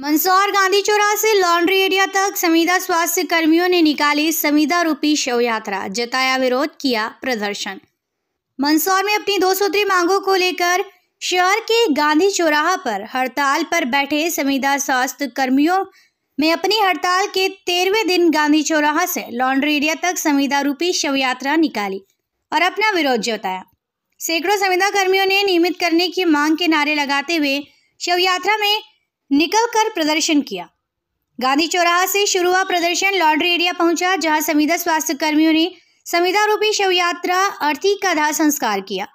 मंदसौर गांधी चौरा से laundry area तक संविदा स्वास्थ्य कर्मियों ने निकाली संविदा रूपी शव यात्रा जताया विरोध किया प्रदर्शन मंदसौर में अपनी दो सूत्री मांगों को लेकर शहर के गांधी चौराहा पर हड़ताल पर बैठे संविदा स्वास्थ्य कर्मियों में अपनी हड़ताल के तेरहवें दिन गांधी चौराहा से लॉन्ड्री एरिया तक संविदा रूपी शव यात्रा निकाली और अपना विरोध जताया सैकड़ों संविदा कर्मियों ने नियमित करने की मांग के नारे लगाते हुए शव यात्रा में निकल कर प्रदर्शन किया गांधी चौराहा से शुरू हुआ प्रदर्शन लॉन्ड्री एरिया पहुंचा जहां संविदा स्वास्थ्य कर्मियों ने संविदा रूपी शव यात्रा अर्थी का दाह संस्कार किया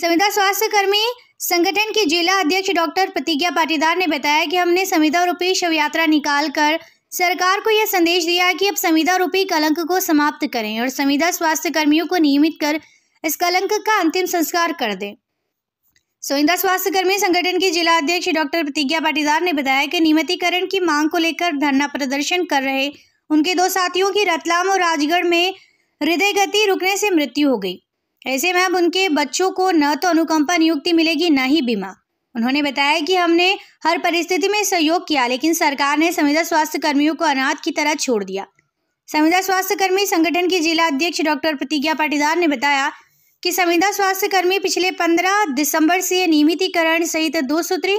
संविदा स्वास्थ्य कर्मी संगठन के जिला अध्यक्ष डॉक्टर प्रतिज्ञा पाटीदार ने बताया कि हमने संविदा रूपी शव यात्रा निकाल कर सरकार को यह संदेश दिया कि अब संविदा रूपी कलंक को समाप्त करें और संविदा स्वास्थ्य कर्मियों को नियमित कर इस कलंक का अंतिम संस्कार कर दें सोइंदा स्वास्थ्य कर्मी संगठन की जिला अध्यक्ष डॉक्टर प्रतिज्ञा पाटीदार ने बताया कि नियमितीकरण की मांग को लेकर धरना प्रदर्शन कर रहे उनके दो साथियों की रतलाम और राजगढ़ में हृदय गति रुकने से मृत्यु हो गई ऐसे में अब उनके बच्चों को न तो अनुकंपा नियुक्ति मिलेगी न ही बीमा उन्होंने बताया कि हमने हर परिस्थिति में सहयोग किया लेकिन सरकार ने संविदा स्वास्थ्य कर्मियों को अनाथ की तरह छोड़ दिया संविदा स्वास्थ्य कर्मी संगठन की जिला अध्यक्ष डॉक्टर प्रतिज्ञा पाटीदार ने बताया कि संविदा स्वास्थ्यकर्मी पिछले 15 दिसंबर से नियमितीकरण सहित दो सूत्री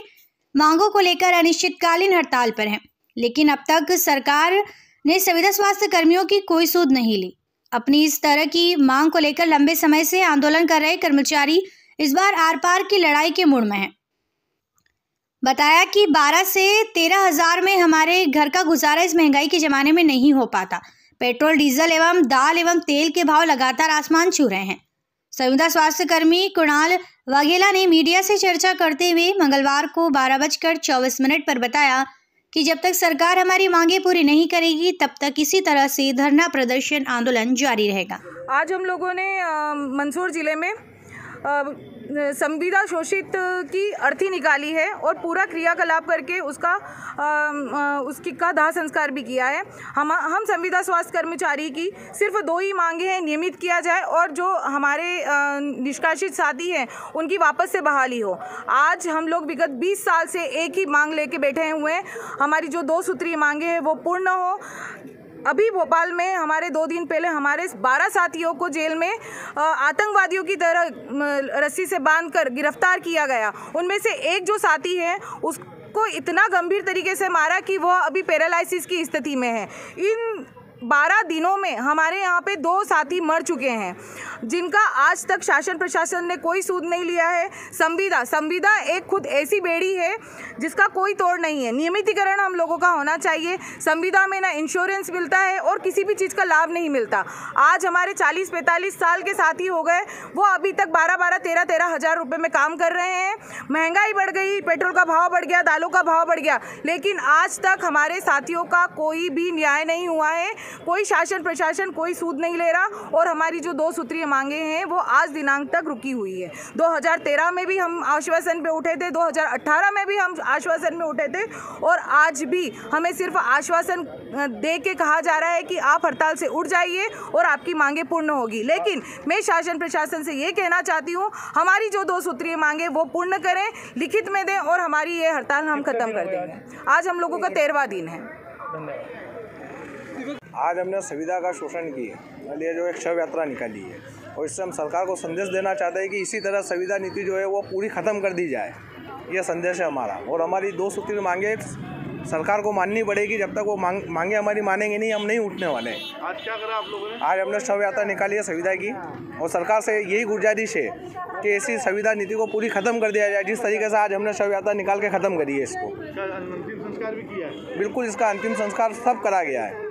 मांगों को लेकर अनिश्चितकालीन हड़ताल पर हैं लेकिन अब तक सरकार ने संविदा स्वास्थ्य कर्मियों की कोई सूद नहीं ली अपनी इस तरह की मांग को लेकर लंबे समय से आंदोलन कर रहे कर्मचारी इस बार आर पार की लड़ाई के मूड में हैं बताया कि 12 से तेरह हजार में हमारे घर का गुजारा इस महंगाई के ज़माने में नहीं हो पाता पेट्रोल डीजल एवं दाल एवं तेल के भाव लगातार आसमान छू रहे हैं संविदा स्वास्थ्यकर्मी कुणाल वाघेला ने मीडिया से चर्चा करते हुए मंगलवार को बारह बजकर चौबीस मिनट पर बताया कि जब तक सरकार हमारी मांगे पूरी नहीं करेगी तब तक इसी तरह से धरना प्रदर्शन आंदोलन जारी रहेगा आज हम लोगों ने मंदसौर जिले में संविदा शोषित की अर्थी निकाली है और पूरा क्रियाकलाप करके उसका आ, उसकी का दाह संस्कार भी किया है हम हम संविदा स्वास्थ्य कर्मचारी की सिर्फ दो ही मांगे हैं नियमित किया जाए और जो हमारे निष्कासित साथी हैं उनकी वापस से बहाली हो आज हम लोग विगत 20 साल से एक ही मांग लेके बैठे हुए हैं हमारी जो दो सूत्रीय मांगे हैं वो पूर्ण हो अभी भोपाल में हमारे दो दिन पहले हमारे 12 साथियों को जेल में आतंकवादियों की तरह रस्सी से बांधकर गिरफ्तार किया गया उनमें से एक जो साथी है उसको इतना गंभीर तरीके से मारा कि वह अभी पैरालिसिस की स्थिति में है इन बारह दिनों में हमारे यहाँ पे दो साथी मर चुके हैं जिनका आज तक शासन प्रशासन ने कोई सूद नहीं लिया है संविदा संविदा एक खुद ऐसी बेड़ी है जिसका कोई तोड़ नहीं है नियमितीकरण हम लोगों का होना चाहिए संविदा में ना इंश्योरेंस मिलता है और किसी भी चीज़ का लाभ नहीं मिलता आज हमारे चालीस पैंतालीस साल के साथी हो गए वो अभी तक बारह बारह तेरह तेरह हज़ार रुपये में काम कर रहे हैं महंगाई बढ़ गई पेट्रोल का भाव बढ़ गया दालों का भाव बढ़ गया लेकिन आज तक हमारे साथियों का कोई भी न्याय नहीं हुआ है कोई शासन प्रशासन कोई सूद नहीं ले रहा और हमारी जो दो सूत्रीय मांगे हैं वो आज दिनांक तक रुकी हुई है 2013 में भी हम आश्वासन पे उठे थे 2018 में भी हम आश्वासन में उठे थे और आज भी हमें सिर्फ आश्वासन दे के कहा जा रहा है कि आप हड़ताल से उठ जाइए और आपकी मांगे पूर्ण होगी लेकिन मैं शासन प्रशासन से ये कहना चाहती हूँ हमारी जो दो सूत्रीय मांगे वो पूर्ण करें लिखित में दें और हमारी ये हड़ताल हम खत्म कर देंगे आज हम लोगों का तेरहवा दिन है आज हमने सुविधा का शोषण किया लिए जो एक शव यात्रा निकाली है और इससे हम सरकार को संदेश देना चाहते हैं कि इसी तरह संविधा नीति जो है वो पूरी ख़त्म कर दी जाए ये संदेश है हमारा और हमारी दो सूत्र मांगे सरकार को माननी पड़ेगी जब तक वो मांग मांगे हमारी मानेंगे नहीं हम नहीं उठने वाले आज क्या करा आप लोगों ने आज हमने शव यात्रा निकाली है संविधा की और सरकार से यही गुजारिश है कि ऐसी संविधा नीति को पूरी खत्म कर दिया जाए जिस तरीके से आज हमने शव यात्रा निकाल के खत्म करी है इसको अंतिम संस्कार भी किया है बिल्कुल इसका अंतिम संस्कार सब करा गया है